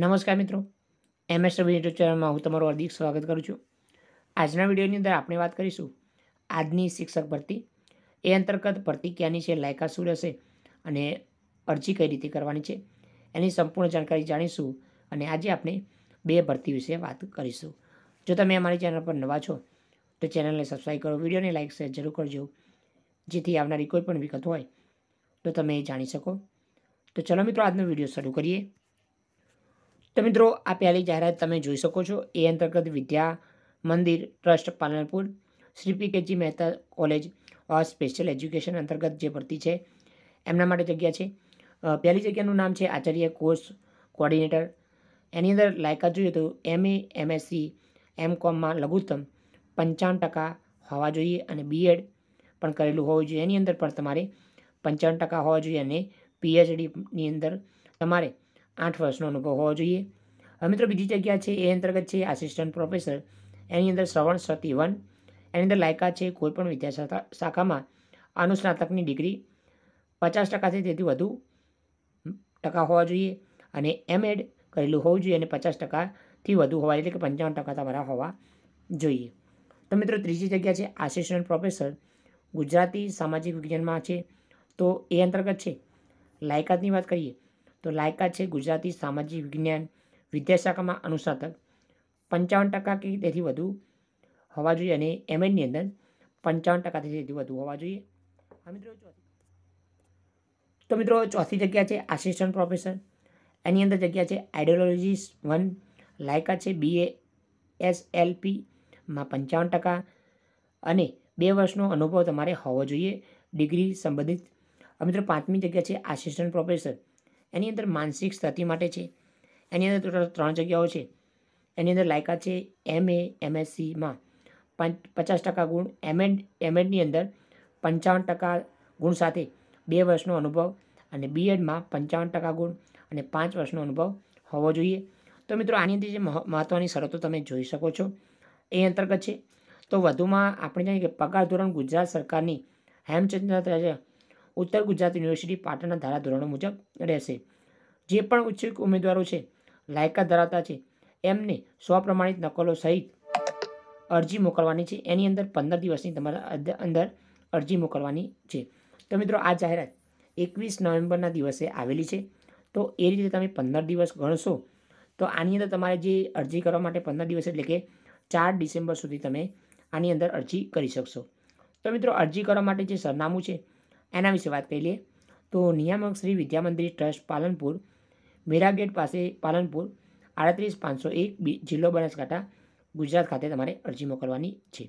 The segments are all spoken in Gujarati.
નમસ્કાર મિત્રો એમ એસ યુટ્યુબ ચેનલમાં હું તમારું હાર્દિક સ્વાગત કરું છું આજના વિડીયોની અંદર આપણે વાત કરીશું આજની શિક્ષક ભરતી એ અંતર્ગત ભરતી ક્યાંની છે લાયકાત શું રહેશે અને અરજી કઈ રીતે કરવાની છે એની સંપૂર્ણ જાણકારી જાણીશું અને આજે આપણે બે ભરતી વિશે વાત કરીશું જો તમે અમારી ચેનલ પર નવા છો તો ચેનલને સબસ્ક્રાઈબ કરો વિડીયોને લાઇક શેર જરૂર કરજો જેથી આવનારી કોઈ પણ વિગત હોય તો તમે જાણી શકો તો ચલો મિત્રો આજનો વિડીયો શરૂ કરીએ તો મિત્રો આ પહેલી જાહેરાત તમે જોઈ શકો છો એ અંતર્ગત Vidya Mandir trust Palanpur Shri P KG Mehta college special education અંતર્ગત જે ભરતી છે એમના માટે જગ્યા છે પહેલી જગ્યાનું નામ છે આચાર્ય કોર્સ કોઓર્ડિનેટર એની અંદર લાયકાત જોઈએ તો એમએ એમએસસી એમ કોમમાં લઘુત્તમ પંચાવન ટકા હોવા જોઈએ અને બીએડ પણ કરેલું હોવું જોઈએ એની અંદર પણ તમારે પંચાવન ટકા હોવા જોઈએ અને પીએચડીની અંદર તમારે આઠ વર્ષનો અનુભવ હોવો જોઈએ હવે મિત્રો બીજી જગ્યા છે એ અંતર્ગત છે આસિસ્ટન્ટ પ્રોફેસર એની અંદર શ્રવણ સતી વન એની અંદર લાયકાત છે કોઈપણ વિદ્યા શાખામાં અનુસ્નાતકની ડિગ્રી પચાસ ટકાથી તેથી વધુ ટકા હોવા જોઈએ અને એમ એડ કરેલું હોવું જોઈએ અને પચાસ ટકાથી વધુ હોવા એટલે કે પંચાવન ટકા તમારા હોવા જોઈએ તો મિત્રો ત્રીજી જગ્યા છે આસિસ્ટન્ટ પ્રોફેસર ગુજરાતી સામાજિક વિજ્ઞાનમાં છે તો એ અંતર્ગત છે લાયકાતની વાત કરીએ તો લાયકા છે ગુજરાતી સામાજિક વિજ્ઞાન વિદ્યાશાખામાં અનુસ્નાતક પંચાવન ટકા કે તેથી વધુ હોવા જોઈએ અને એમએડની અંદર પંચાવન ટકાથી તેથી વધુ હોવા જોઈએ મિત્રો તો મિત્રો ચોથી જગ્યા છે આસિસ્ટન્ટ પ્રોફેસર એની અંદર જગ્યા છે આઇડિયોલોજીસ વન લાયકા છે બીએ એસ એલપીમાં પંચાવન ટકા અને બે વર્ષનો અનુભવ તમારે હોવો જોઈએ ડિગ્રી સંબંધિત મિત્રો પાંચમી જગ્યા છે આસિસ્ટન્ટ પ્રોફેસર એની અંદર માનસિક સ્થિતિ માટે છે એની અંદર ટોટલ ત્રણ જગ્યાઓ છે એની અંદર લાયકાત છે એમ એ એમએસસીમાં પચાસ ટકા ગુણ એમએડ એમએડની અંદર પંચાવન ટકા ગુણ સાથે બે વર્ષનો અનુભવ અને બીએડમાં પંચાવન ટકા ગુણ અને પાંચ વર્ષનો અનુભવ હોવો જોઈએ તો મિત્રો આની અંદર જે મહત્ત્વની શરતો તમે જોઈ શકો છો એ અંતર્ગત છે તો વધુમાં આપણે જાણીએ કે પગાર ધોરણ ગુજરાત સરકારની હેમચંદ્ર ઉત્તર ગુજરાત યુનિવર્સિટી પાટણના ધારાધોરણો મુજબ રહેશે જે પણ ઉચ્છુક ઉમેદવારો છે લાયકાત ધરાવતા છે એમને સ્વપ્રમાણિત નકલો સહિત અરજી મોકલવાની છે એની અંદર પંદર દિવસની તમારા અંદર અરજી મોકલવાની છે તો મિત્રો આ જાહેરાત એકવીસ નવેમ્બરના દિવસે આવેલી છે તો એ રીતે તમે પંદર દિવસ ગણશો તો આની અંદર તમારે જે અરજી કરવા માટે પંદર દિવસ એટલે કે ચાર ડિસેમ્બર સુધી તમે આની અંદર અરજી કરી શકશો તો મિત્રો અરજી કરવા માટે જે સરનામું છે એના વિશે વાત કરી લઈએ તો નિયામક શ્રી વિદ્યામંદિર ટ્રસ્ટ પાલનપુર મેરા ગેટ પાસે પાલનપુર આડત્રીસ પાંચસો એક જિલ્લો બનાસકાંઠા ગુજરાત ખાતે તમારે અરજી મોકલવાની છે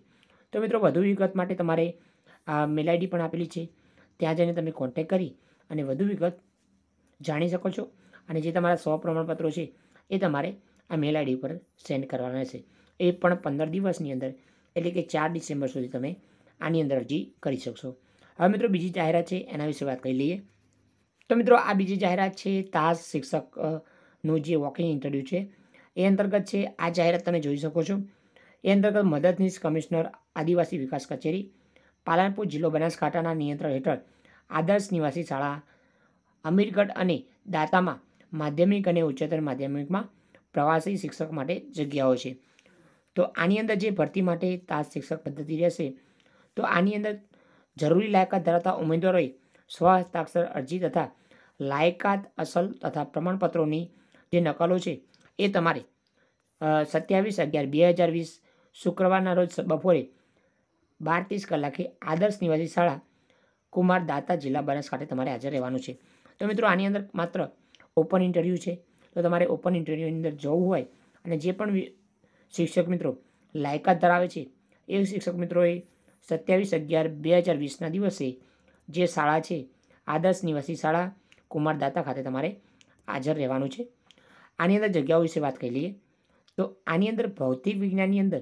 તો મિત્રો વધુ વિગત માટે તમારે આ મેલ આઈડી પણ આપેલી છે ત્યાં જઈને તમે કોન્ટેક કરી અને વધુ વિગત જાણી શકો છો અને જે તમારા સો પ્રમાણપત્રો છે એ તમારે આ મેલ આઈડી પર સેન્ડ કરવાના રહેશે એ પણ પંદર દિવસની અંદર એટલે કે ચાર ડિસેમ્બર સુધી તમે આની અંદર અરજી કરી શકશો હવે મિત્રો બીજી જાહેરાત છે એના વિશે વાત કરી લઈએ તો મિત્રો આ બીજી જાહેરાત છે તાજ શિક્ષકનું જે વોકિંગ ઇન્ટરવ્યૂ છે એ અંતર્ગત છે આ જાહેરાત તમે જોઈ શકો છો એ અંતર્ગત મદદનીશ કમિશનર આદિવાસી વિકાસ કચેરી પાલનપુર જિલ્લો બનાસકાંઠાના નિયંત્રણ હેઠળ આદર્શ નિવાસી શાળા અમીરગઢ અને દાતામાં માધ્યમિક અને ઉચ્ચતર માધ્યમિકમાં પ્રવાસી શિક્ષક માટે જગ્યાઓ છે તો આની અંદર જે ભરતી માટે તાજ શિક્ષક પદ્ધતિ રહેશે તો આની અંદર જરૂરી લાયકાત ધરાવતા ઉમેદવારોએ સ્વહસ્તાક્ષર અરજી તથા લાયકાત અસલ તથા પ્રમાણપત્રોની જે નકલો છે એ તમારે સત્યાવીસ અગિયાર બે હજાર વીસ શુક્રવારના રોજ બપોરે બાર ત્રીસ કલાકે આદર્શ નિવાસી શાળા કુમાર દાતા જિલ્લા બનાસકાંઠે તમારે હાજર રહેવાનું છે તો મિત્રો આની અંદર માત્ર ઓપન ઇન્ટરવ્યૂ છે તો તમારે ઓપન ઇન્ટરવ્યૂની અંદર જવું હોય અને જે પણ શિક્ષક મિત્રો લાયકાત ધરાવે છે એ શિક્ષક મિત્રોએ સત્યાવીસ અગિયાર બે હજાર વીસના દિવસે જે શાળા છે આદર્શ નિવાસી શાળા કુમારદાતા ખાતે તમારે હાજર રહેવાનું છે આની અંદર જગ્યાઓ વિશે વાત કરી લઈએ તો આની અંદર ભૌતિક વિજ્ઞાનની અંદર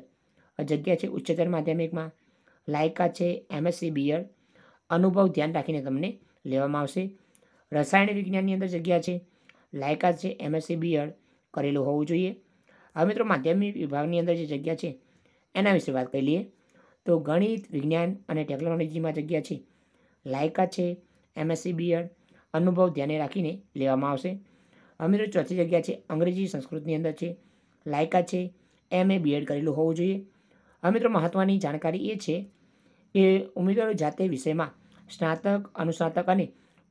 જગ્યા છે ઉચ્ચતર માધ્યમિકમાં લાયકા છે એમએસસી બીએડ અનુભવ ધ્યાન રાખીને તમને લેવામાં આવશે રસાયણ વિજ્ઞાનની અંદર જગ્યા છે લાયકા છે એમએસસી બીએડ કરેલું હોવું જોઈએ હવે મિત્રો માધ્યમિક વિભાગની અંદર જે જગ્યા છે એના વિશે વાત કરી લઈએ તો ગણિત વિજ્ઞાન અને ટેકનોલોજીમાં જગ્યા છે લાયકાત છે એમએસસી બીએડ અનુભવ ધ્યાને રાખીને લેવામાં આવશે અમીરો ચોથી જગ્યા છે અંગ્રેજી સંસ્કૃતની અંદર છે લાયકાત છે એમ એ બીએડ કરેલું હોવું જોઈએ હવે મહત્ત્વની જાણકારી એ છે કે ઉમેદવારો જાતે વિષયમાં સ્નાતક અનુસ્નાતક અને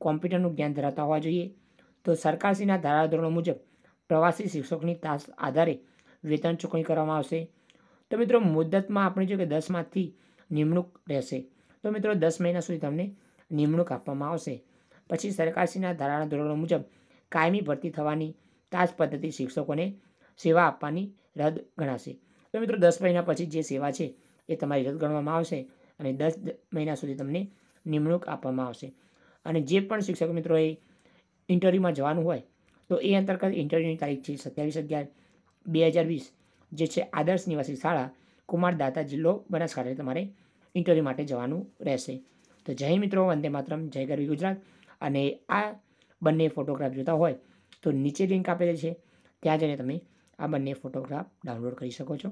કોમ્પ્યુટરનું જ્ઞાન ધરાવતા હોવા જોઈએ તો સરકારશ્રીના ધારાધોરણો મુજબ પ્રવાસી શિક્ષકોની તાસ આધારે વેતન ચૂકવણી કરવામાં આવશે તો મિત્રો મુદ્દતમાં આપણે જો કે દસમાંથી નિમણૂક રહેશે તો મિત્રો દસ મહિના સુધી તમને નિમણૂક આપવામાં આવશે પછી સરકારશ્રીના ધારાના ધોરણો મુજબ કાયમી ભરતી થવાની તાજ પદ્ધતિ શિક્ષકોને સેવા આપવાની રદ ગણાશે તો મિત્રો દસ મહિના પછી જે સેવા છે એ તમારી રદ ગણવામાં આવશે અને દસ મહિના સુધી તમને નિમણૂક આપવામાં આવશે અને જે પણ શિક્ષક મિત્રોએ ઇન્ટરવ્યૂમાં જવાનું હોય તો એ અંતર્ગત ઇન્ટરવ્યૂની તારીખ છે સત્યાવીસ અગિયાર બે હજાર વીસ જે છે આદર્શ નિવાસી શાળા કુમારદાતા જિલ્લો બનાસકાંઠા તમારે ઇન્ટરવ્યૂ માટે જવાનું રહેશે તો જય મિત્રો વંદે માતરમ જય ગરવી ગુજરાત અને આ બંને ફોટોગ્રાફ જોતા હોય તો નીચે લિંક આપેલી છે ત્યાં જઈને તમે આ બંને ફોટોગ્રાફ ડાઉનલોડ કરી શકો છો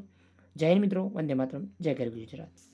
જય મિત્રો વંદે માતરમ જય ગરવી ગુજરાત